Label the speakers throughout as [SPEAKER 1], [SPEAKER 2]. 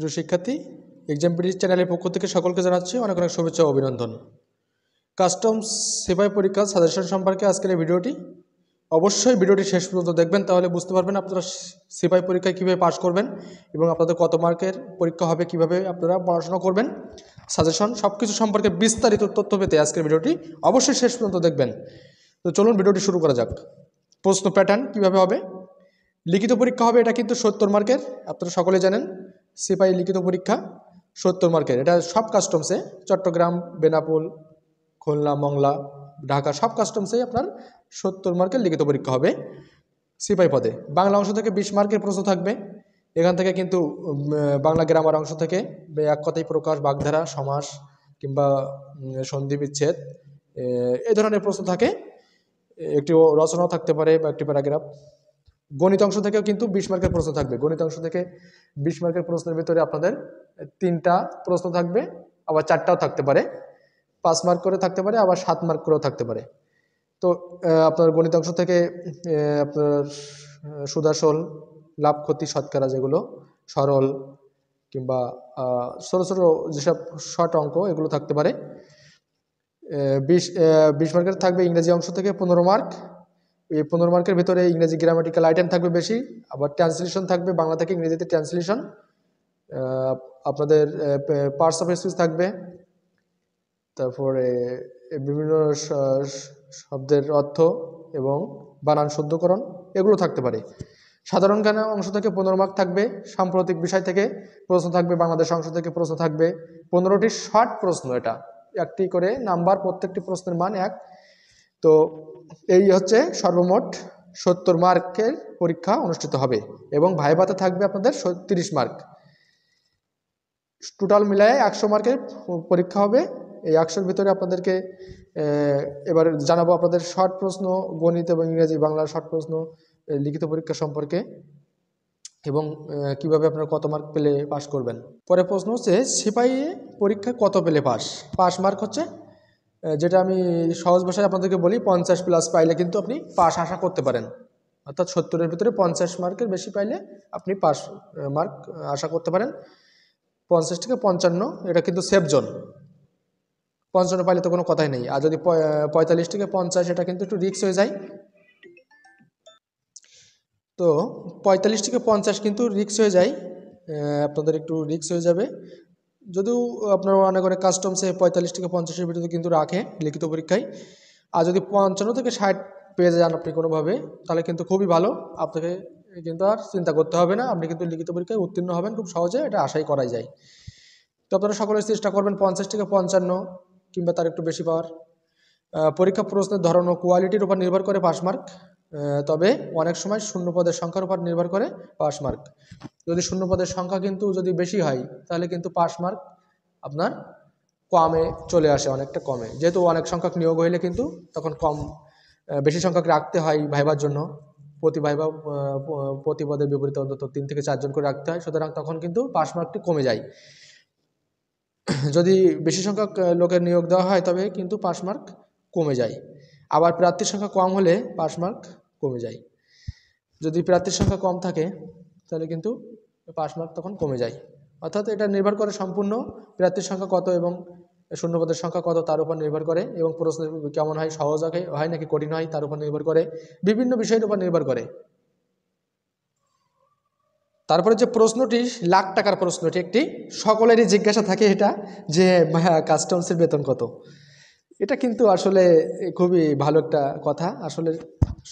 [SPEAKER 1] প্রিয় শিক্ষার্থী এক্সাম পিডিস চ্যানেলের পক্ষ থেকে সকলকে জানাচ্ছি অনেক অনেক শুভেচ্ছা অভিনন্দন কাস্টমস সেবাই পরীক্ষা সাজেশন সম্পর্কে আজকের এই ভিডিওটি অবশ্যই ভিডিওটি শেষ পর্যন্ত দেখবেন তাহলে বুঝতে পারবেন আপনারা সিপাই পরীক্ষায় কীভাবে পাশ করবেন এবং আপনাদের কত মার্কের পরীক্ষা হবে কিভাবে আপনারা পড়াশোনা করবেন সাজেশন সব কিছু সম্পর্কে বিস্তারিত তথ্য পেতে আজকের ভিডিওটি অবশ্যই শেষ পর্যন্ত দেখবেন তো চলুন ভিডিওটি শুরু করা যাক প্রশ্ন প্যাটার্ন কিভাবে হবে লিখিত পরীক্ষা হবে এটা কিন্তু সত্তর মার্কের আপনারা সকলে জানেন সিপাহী লিখিত পরীক্ষা সত্তর মার্কের এটা সব কাস্টমসে চট্টগ্রাম বেনাপুল খুলনা মংলা ঢাকা সব কাস্টমসে আপনার সত্তর মার্কের লিখিত পরীক্ষা হবে সিপাহী পদে বাংলা অংশ থেকে বিশ মার্কের প্রশ্ন থাকবে এখান থেকে কিন্তু বাংলা গ্রামার অংশ থেকে এক কথাই প্রকাশ বাগধারা সমাস কিংবা সন্ধি বিচ্ছেদ এ ধরনের প্রশ্ন থাকে একটি রচনাও থাকতে পারে বা একটি প্যারাগ্রাফ গণিত অংশ থেকেও কিন্তু বিশ মার্কের প্রশ্ন থাকবে গণিত অংশ থেকে বিশ মার্কের প্রশ্নের ভিতরে আপনাদের তিনটা প্রশ্ন থাকবে আবার চারটাও থাকতে পারে পাঁচ মার্ক করে থাকতে পারে আবার সাত মার্ক করেও থাকতে পারে তো আপনার গণিত অংশ থেকে আপনার সুদাসল লাভ ক্ষতি শতকরা যেগুলো সরল কিংবা ছোটো ছোটো যেসব শর্ট অঙ্ক এগুলো থাকতে পারে বিশ বিশ মার্কের থাকবে ইংরেজি অংশ থেকে পনেরো মার্ক এই পনেরো মার্কের ভিতরে ইংরেজি গ্রামাটিক্যাল আইটেম থাকবে বেশি আবার ট্রান্সলেশন থাকবে বাংলা থেকে ইংরেজিতে ট্রান্সলেশন আপনাদের পার্টস অফ স্পিচ থাকবে তারপরে বিভিন্ন শব্দের অর্থ এবং বানান শুদ্ধকরণ এগুলো থাকতে পারে সাধারণ জ্ঞানের অংশ থেকে পনেরো মার্ক থাকবে সাম্প্রতিক বিষয় থেকে প্রশ্ন থাকবে বাংলাদেশ অংশ থেকে প্রশ্ন থাকবে পনেরোটি শর্ট প্রশ্ন এটা একটি করে নাম্বার প্রত্যেকটি প্রশ্নের মান এক তো এই হচ্ছে সর্বমোট সত্তর মার্কের পরীক্ষা অনুষ্ঠিত হবে এবং ভাইভাতে থাকবে আপনাদের তিরিশ মার্ক টোটাল মিলায় একশো মার্কের পরীক্ষা হবে এই একশোর ভিতরে আপনাদেরকে এবার জানাবো আপনাদের শর্ট প্রশ্ন গণিত এবং ইংরেজি বাংলার শর্ট প্রশ্ন লিখিত পরীক্ষা সম্পর্কে এবং কিভাবে আপনারা কত মার্ক পেলে পাস করবেন পরে প্রশ্ন হচ্ছে সিপাহী পরীক্ষায় কত পেলে পাস পাস মার্ক হচ্ছে যেটা আমি সহজ ভাষায় আপনাদেরকে বলি পঞ্চাশ প্লাস পাইলে কিন্তু আপনি পাস আশা করতে পারেন অর্থাৎ সত্তরের ভিতরে পঞ্চাশ মার্কের বেশি পাইলে আপনি পাস মার্ক আশা করতে পারেন পঞ্চাশ থেকে পঞ্চান্ন এটা কিন্তু সেফ জোন পঞ্চান্ন পাইলে তো কোনো কথাই নেই আর যদি পঁয়তাল্লিশ থেকে পঞ্চাশ এটা কিন্তু একটু রিক্স হয়ে যায় তো পঁয়তাল্লিশ থেকে পঞ্চাশ কিন্তু রিক্স হয়ে যায় আপনাদের একটু রিক্স হয়ে যাবে যদিও আপনারা অনেক অনেক কাস্টমসে পঁয়তাল্লিশ থেকে পঞ্চাশের ভিতরে কিন্তু রাখে লিখিত পরীক্ষায় আর যদি পঞ্চান্ন থেকে ষাট পেয়ে যান আপনি কোনোভাবে তাহলে কিন্তু খুবই ভালো আপনাকে কিন্তু আর চিন্তা করতে হবে না আপনি কিন্তু লিখিত পরীক্ষায় উত্তীর্ণ হবেন খুব সহজে এটা আশাই করা যায় তো আপনারা সকলে চেষ্টা করবেন পঞ্চাশ থেকে পঞ্চান্ন কিংবা তার একটু বেশি পাওয়ার পরীক্ষা প্রশ্নের ধরন ও কোয়ালিটির উপর নির্ভর করে পাস মার্ক তবে অনেক সময় শূন্যপদের সংখ্যার উপর নির্ভর করে পাস মার্ক যদি শূন্যপদের সংখ্যা কিন্তু যদি বেশি হয় তাহলে কিন্তু পাস মার্ক আপনার কমে চলে আসে অনেকটা কমে যেহেতু অনেক সংখ্যক নিয়োগ হইলে কিন্তু তখন কম বেশি সংখ্যক রাখতে হয় ভাইবার জন্য প্রতি ভাইবা প্রতি পদের বিপরীতে অন্তত তিন থেকে চারজন করে রাখতে হয় সুতরাং তখন কিন্তু পাস মার্কটি কমে যায় যদি বেশি সংখ্যক লোকের নিয়োগ দেওয়া হয় তবে কিন্তু পাস মার্ক কমে যায় আবার প্রার্থীর সংখ্যা কম হলে পাস মার্ক কমে যায় যদি প্রার্থীর সংখ্যা কম থাকে তাহলে কিন্তু পাশ মার্ক তখন কমে যায় অর্থাৎ এটা নির্ভর করে সম্পূর্ণ প্রার্থীর সংখ্যা কত এবং শূন্যপদের সংখ্যা কত তার উপর নির্ভর করে এবং প্রশ্ন কেমন হয় সহজ হয় নাকি কঠিন হয় তার উপর নির্ভর করে বিভিন্ন বিষয়ের উপর নির্ভর করে তারপরে যে প্রশ্নটি লাখ টাকার প্রশ্নটি একটি সকলেরই জিজ্ঞাসা থাকে এটা যে কাস্টমসের বেতন কত এটা কিন্তু আসলে খুবই ভালো একটা কথা আসলে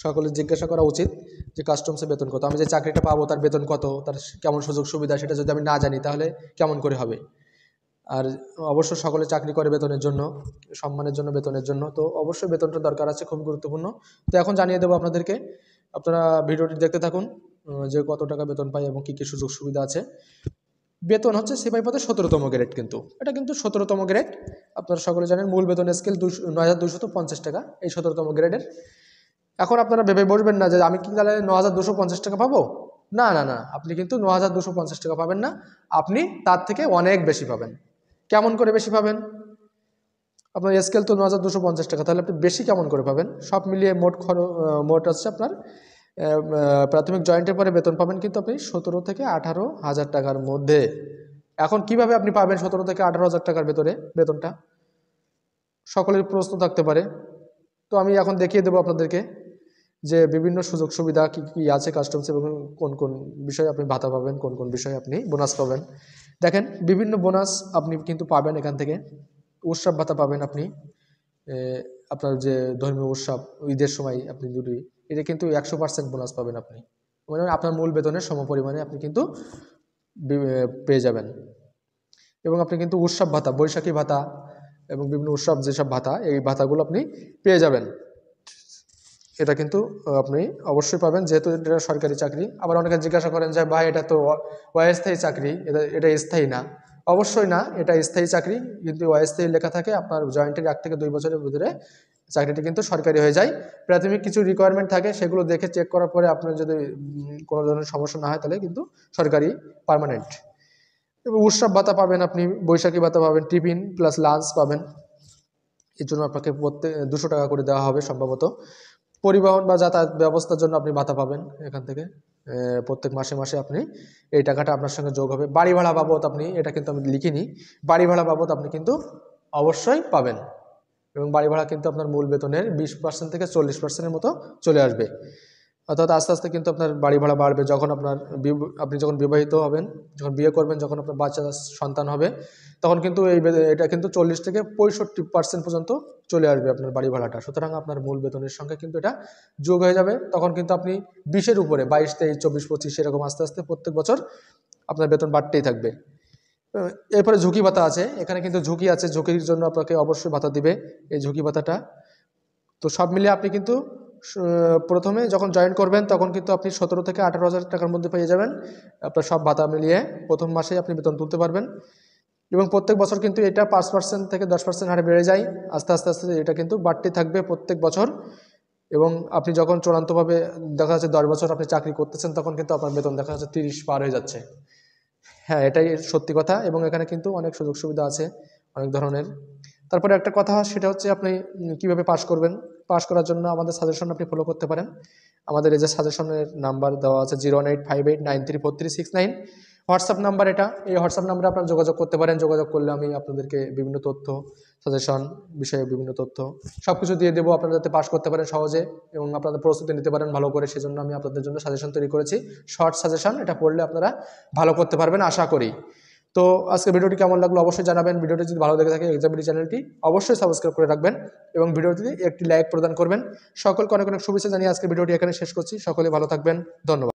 [SPEAKER 1] সকলে জিজ্ঞাসা করা উচিত যে কাস্টমসে বেতন কত আমি যে চাকরিটা পাবো তার বেতন কত তার কেমন সুযোগ সুবিধা সেটা যদি আমি না জানি তাহলে কেমন করে হবে আর অবশ্য সকলে চাকরি করে বেতনের জন্য সম্মানের জন্য বেতনের জন্য তো অবশ্যই বেতনটা দরকার আছে খুব গুরুত্বপূর্ণ তো এখন জানিয়ে দেবো আপনাদেরকে আপনারা ভিডিওটি দেখতে থাকুন যে কত টাকা বেতন পায় এবং কী কী সুযোগ সুবিধা আছে বেতন হচ্ছে সিপাহী পথে সতেরোতম গ্রেড কিন্তু এটা কিন্তু সতেরোতম গ্রেড আপনারা সকলে জানেন মূল বেতন স্কেল দুশো নয় পঞ্চাশ টাকা এই সতেরোতম গ্রেডের এখন আপনারা ভেবে বসবেন না যে আমি কি তাহলে ন হাজার দুশো পঞ্চাশ টাকা পাবো না না না আপনি কিন্তু ন হাজার দুশো পঞ্চাশ টাকা পাবেন না আপনি তার থেকে অনেক বেশি পাবেন কেমন করে বেশি পাবেন আপনার স্কেল তো ন হাজার দুশো পঞ্চাশ টাকা তাহলে আপনি বেশি কেমন করে পাবেন সব মিলিয়ে মোট খর মোট আছে আপনার প্রাথমিক জয়েন্টের পরে বেতন পাবেন কিন্তু আপনি সতেরো থেকে আঠারো হাজার টাকার মধ্যে এখন কিভাবে আপনি পাবেন সতেরো থেকে আঠারো হাজার টাকার ভেতরে বেতনটা সকলের প্রশ্ন থাকতে পারে তো আমি এখন দেখিয়ে দেবো আপনাদেরকে যে বিভিন্ন সুযোগ সুবিধা কী কী আছে কাস্টমস এবং কোন কোন বিষয়ে আপনি ভাতা পাবেন কোন কোন বিষয়ে আপনি বোনাস পাবেন দেখেন বিভিন্ন বোনাস আপনি কিন্তু পাবেন এখান থেকে উৎসব ভাতা পাবেন আপনি আপনার যে ধর্মীয় উৎসব ঈদের সময় আপনি যদি এটা কিন্তু একশো পার্সেন্ট বোনাস পাবেন আপনি মানে আপনার মূল বেতনের সমপরিমাণে আপনি কিন্তু পেয়ে যাবেন এবং আপনি কিন্তু উৎসব ভাতা বৈশাখী ভাতা এবং বিভিন্ন উৎসব যেসব ভাতা এই ভাতাগুলো আপনি পেয়ে যাবেন এটা কিন্তু আপনি অবশ্যই পাবেন যেহেতু এটা সরকারি চাকরি আবার অনেকে জিজ্ঞাসা করেন যে ভাই এটা তো অস্থায়ী চাকরি এটা এটা স্থায়ী না অবশ্যই না এটা স্থায়ী চাকরি কিন্তু অস্থায়ী লেখা থাকে আপনার জয়েন্টের এক থেকে দুই বছরের ভিতরে চাকরিটি কিন্তু সরকারি হয়ে যায় প্রাথমিক কিছু রিকোয়ারমেন্ট থাকে সেগুলো দেখে চেক করার পরে আপনার যদি কোনো ধরনের সমস্যা না হয় তাহলে কিন্তু সরকারি পারমানেন্ট উৎসব ভাতা পাবেন আপনি বৈশাখী ভাতা পাবেন টিফিন প্লাস লাঞ্চ পাবেন এর জন্য আপনাকে প্রত্যেক দুশো টাকা করে দেওয়া হবে সম্ভবত পরিবহন বা যাতায়াত ব্যবস্থার জন্য আপনি ভাতা পাবেন এখান থেকে প্রত্যেক মাসে মাসে আপনি এই টাকাটা আপনার সঙ্গে যোগ হবে বাড়ি ভাড়া বাবদ আপনি এটা কিন্তু আমি লিখিনি বাড়ি ভাড়া বাবদ আপনি কিন্তু অবশ্যই পাবেন এবং বাড়ি ভাড়া কিন্তু আপনার মূল বেতনের বিশ পার্সেন্ট থেকে চল্লিশ পার্সেন্টের মতো চলে আসবে অর্থাৎ আস্তে আস্তে কিন্তু আপনার বাড়ি ভাড়া বাড়বে যখন আপনার আপনি যখন বিবাহিত হবেন যখন বিয়ে করবেন যখন আপনার বাচ্চা সন্তান হবে তখন কিন্তু এই এটা কিন্তু চল্লিশ থেকে পঁয়ষট্টি পার্সেন্ট পর্যন্ত চলে আসবে আপনার বাড়ি ভাড়াটা সুতরাং আপনার মূল বেতনের সঙ্গে কিন্তু এটা যোগ হয়ে যাবে তখন কিন্তু আপনি বিশের উপরে বাইশ তেইশ চব্বিশ পঁচিশ এরকম আস্তে আস্তে প্রত্যেক বছর আপনার বেতন বাড়তেই থাকবে এরপরে ঝুঁকি ভাতা আছে এখানে কিন্তু ঝুঁকি আছে ঝুঁকির জন্য আপনাকে অবশ্যই ভাতা দিবে এই ঝুঁকি ভাতাটা তো সব মিলিয়ে আপনি কিন্তু প্রথমে যখন জয়েন করবেন তখন কিন্তু আপনি সতেরো থেকে আঠারো হাজার টাকার মধ্যে পেয়ে যাবেন আপনার সব ভাতা মিলিয়ে প্রথম মাসেই আপনি বেতন তুলতে পারবেন এবং প্রত্যেক বছর কিন্তু এটা পাঁচ পার্সেন্ট থেকে দশ পার্সেন্ট হারে বেড়ে যায় আস্তে আস্তে আস্তে এটা কিন্তু বাড়তে থাকবে প্রত্যেক বছর এবং আপনি যখন চূড়ান্তভাবে দেখা যাচ্ছে দশ বছর আপনি চাকরি করতেছেন তখন কিন্তু আপনার বেতন দেখা যাচ্ছে তিরিশ পার হয়ে যাচ্ছে হ্যাঁ এটাই সত্যি কথা এবং এখানে কিন্তু অনেক সুযোগ সুবিধা আছে অনেক ধরনের তারপরে একটা কথা সেটা হচ্ছে আপনি কিভাবে পাশ করবেন পাস করার জন্য আমাদের সাজেশন আপনি ফলো করতে পারেন আমাদের এই যে সাজেশনের নাম্বার দেওয়া আছে zero eight five eight nine three four three six nine WhatsApp number এটা এই হোয়াটসঅ্যাপ নাম্বারে আপনারা যোগাযোগ করতে পারেন যোগাযোগ করলে আমি আপনাদেরকে বিভিন্ন তথ্য সাজেশন বিষয়ে বিভিন্ন তথ্য সব কিছু দিয়ে দেবো আপনারা যাতে পাস করতে পারেন সহজে এবং আপনাদের প্রস্তুতি নিতে পারেন ভালো করে সেজন্য আমি আপনাদের জন্য সাজেশন তৈরি করেছি শর্ট সাজেশন এটা পড়লে আপনারা ভালো করতে পারবেন আশা করি তো আজকে ভিডিওটি কেমন লাগলো অবশ্যই জানাবেন ভিডিওটি যদি ভালো লেগে থাকে এক্সামিটি চ্যানেলটি অবশ্যই সাবস্ক্রাইব করে রাখবেন এবং ভিডিওটি একটি লাইক প্রদান করবেন সকলকে অনেক অনেক শুভেচ্ছা জানিয়ে আজকে ভিডিওটি এখানে শেষ করছি সকলে ভালো থাকবেন ধন্যবাদ